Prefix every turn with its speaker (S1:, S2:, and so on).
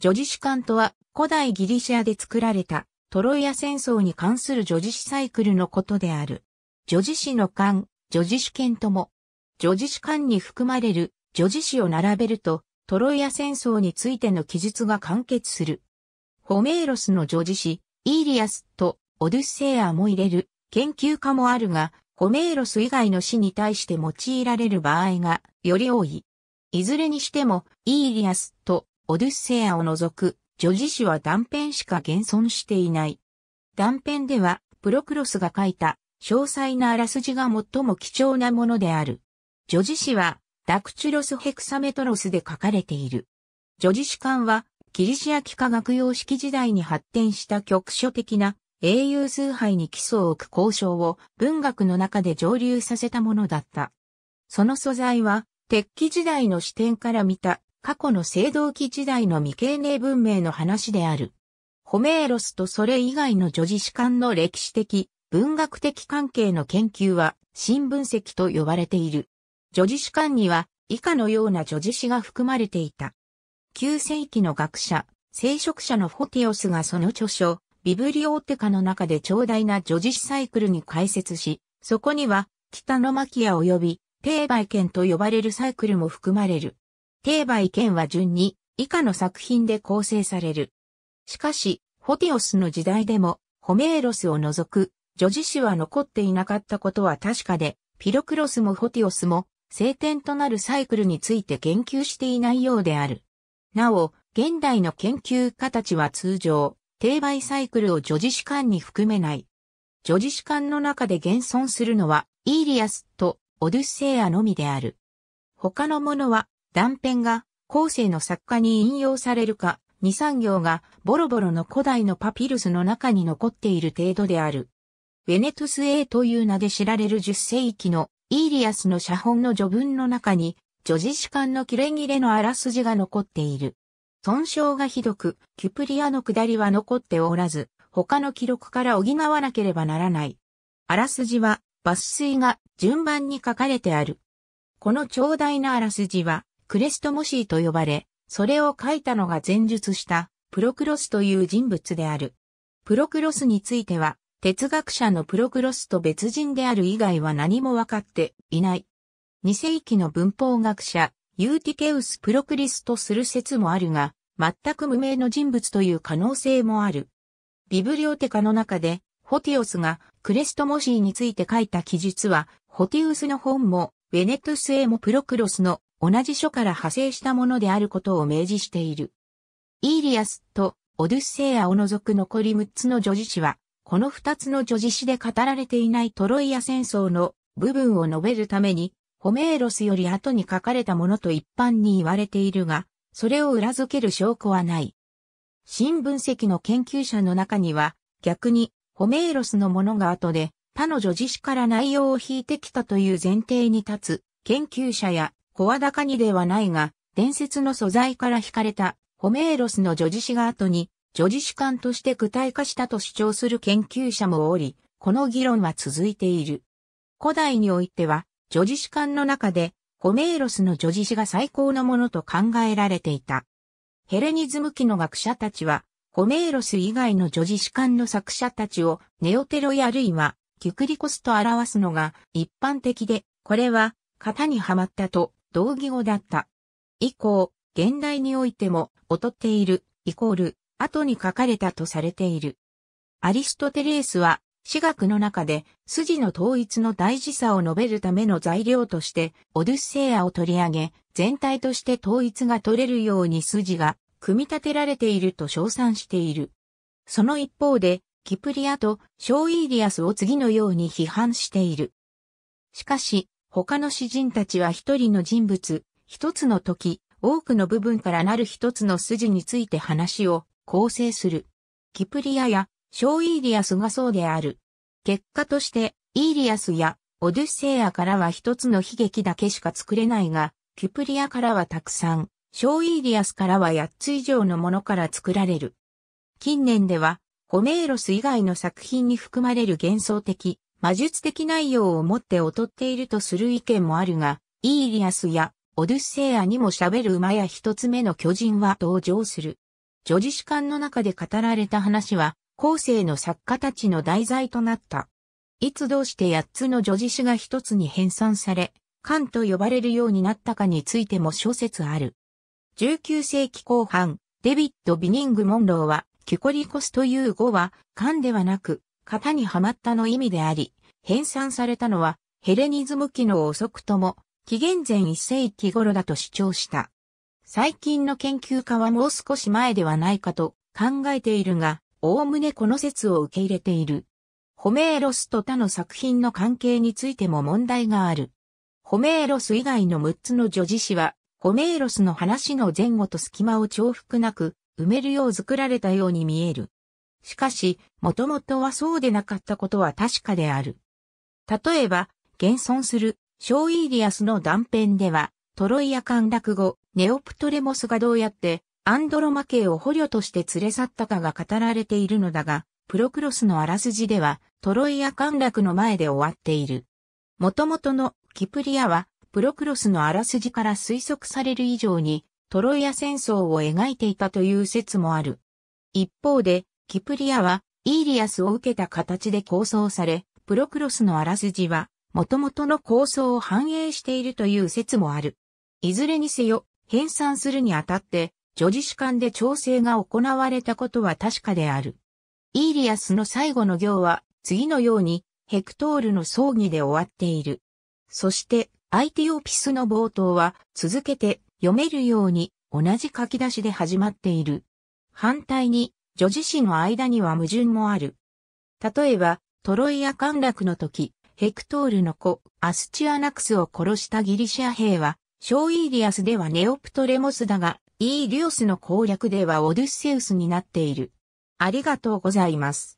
S1: 叙事詩観とは古代ギリシアで作られたトロイア戦争に関する叙事史サイクルのことである。叙事史の館、叙事詩圏とも。叙事史観に含まれる叙事史を並べるとトロイア戦争についての記述が完結する。ホメーロスの叙事史イーリアスとオデュッセイアも入れる研究家もあるが、ホメーロス以外の死に対して用いられる場合がより多い。いずれにしても、イーリアスとオデュッセアを除く、女児誌は断片しか現存していない。断片では、プロクロスが書いた、詳細なあらすじが最も貴重なものである。女児誌は、ダクチュロスヘクサメトロスで書かれている。女児誌館は、キリシア幾何学様式時代に発展した局所的な英雄崇拝に基礎を置く交渉を文学の中で上流させたものだった。その素材は、鉄器時代の視点から見た過去の青銅器時代の未経年文明の話である。ホメーロスとそれ以外の女児史観の歴史的、文学的関係の研究は、新分析と呼ばれている。女児史観には、以下のような女児史が含まれていた。9世紀の学者、聖職者のフォティオスがその著書、ビブリオーテカの中で長大な女児史サイクルに解説し、そこには、北のマキア及び、定ーバと呼ばれるサイクルも含まれる。定売剣は順に以下の作品で構成される。しかし、ホティオスの時代でも、ホメーロスを除く、女子詩は残っていなかったことは確かで、ピロクロスもホティオスも、聖典となるサイクルについて言及していないようである。なお、現代の研究家たちは通常、定売サイクルを女子史観に含めない。女子史観の中で現存するのは、イーリアスとオデュッセイアのみである。他のものは、断片が後世の作家に引用されるか、二三行がボロボロの古代のパピルスの中に残っている程度である。ウェネトス A という名で知られる10世紀のイーリアスの写本の序文の中に、女児士官の切れ切れのあらすじが残っている。損傷がひどく、キュプリアの下りは残っておらず、他の記録から補わなければならない。あらすじは、抜粋が順番に書かれてある。この長大なあらすじは、クレストモシーと呼ばれ、それを書いたのが前述したプロクロスという人物である。プロクロスについては、哲学者のプロクロスと別人である以外は何もわかっていない。二世紀の文法学者、ユーティケウス・プロクリスとする説もあるが、全く無名の人物という可能性もある。ビブリオテカの中で、ホティオスがクレストモシーについて書いた記述は、ホティウスの本も、ベネトゥスエもプロクロスの同じ書から派生したものであることを明示している。イーリアスとオデュッセイアを除く残り6つの叙事詩は、この2つの叙事詩で語られていないトロイア戦争の部分を述べるために、ホメーロスより後に書かれたものと一般に言われているが、それを裏付ける証拠はない。新分析の研究者の中には、逆に、ホメーロスのものが後で、他の叙事詩から内容を引いてきたという前提に立つ、研究者や声高にではないが、伝説の素材から惹かれた、ホメーロスの叙事詩が後に、叙事詩観として具体化したと主張する研究者もおり、この議論は続いている。古代においては、叙事詩観の中で、ホメーロスの叙事詩が最高のものと考えられていた。ヘレニズム期の学者たちは、ホメーロス以外の叙事詩観の作者たちをネオテロやあるいはキュクリコスと表すのが一般的で、これは型にはまったと同義語だった。以降、現代においても、劣っている、イコール、後に書かれたとされている。アリストテレースは、私学の中で筋の統一の大事さを述べるための材料として、オデュッセイアを取り上げ、全体として統一が取れるように筋が組み立てられていると称賛している。その一方で、キプリアとショーイーリアスを次のように批判している。しかし、他の詩人たちは一人の人物、一つの時、多くの部分からなる一つの筋について話を構成する。キプリアやショーイーリアスがそうである。結果として、イーリアスやオデュッセイアからは一つの悲劇だけしか作れないが、キプリアからはたくさん、ショーイーリアスからは八つ以上のものから作られる。近年では、ホメーロス以外の作品に含まれる幻想的、魔術的内容を持って劣っているとする意見もあるが、イーリアスやオデュッセイアにも喋る馬や一つ目の巨人は登場する。女児史観の中で語られた話は、後世の作家たちの題材となった。いつどうして八つの女児詩が一つに編纂され、漢と呼ばれるようになったかについても諸説ある。19世紀後半、デビッド・ビニング・モンローは、キュコリコスという語は、漢ではなく、型にはまったの意味であり、編纂されたのはヘレニズム期の遅くとも、紀元前1世紀頃だと主張した。最近の研究家はもう少し前ではないかと考えているが、おおむねこの説を受け入れている。ホメーロスと他の作品の関係についても問題がある。ホメーロス以外の6つの叙事詩は、ホメーロスの話の前後と隙間を重複なく埋めるよう作られたように見える。しかし、もともとはそうでなかったことは確かである。例えば、現存する、ショーイーリアスの断片では、トロイア陥落後、ネオプトレモスがどうやって、アンドロマ系を捕虜として連れ去ったかが語られているのだが、プロクロスのあらすじでは、トロイア陥落の前で終わっている。もともとのキプリアは、プロクロスのあらすじから推測される以上に、トロイア戦争を描いていたという説もある。一方で、キプリアは、イーリアスを受けた形で構想され、プロクロスのあらすじは、元々の構想を反映しているという説もある。いずれにせよ、編纂するにあたって、女児主観で調整が行われたことは確かである。イーリアスの最後の行は、次のように、ヘクトールの葬儀で終わっている。そして、アイティオピスの冒頭は、続けて読めるように、同じ書き出しで始まっている。反対に、女児子の間には矛盾もある。例えば、トロイア陥落の時、ヘクトールの子、アスチアナクスを殺したギリシア兵は、ショーイーリアスではネオプトレモスだが、イーリオスの攻略ではオデュッセウスになっている。ありがとうございます。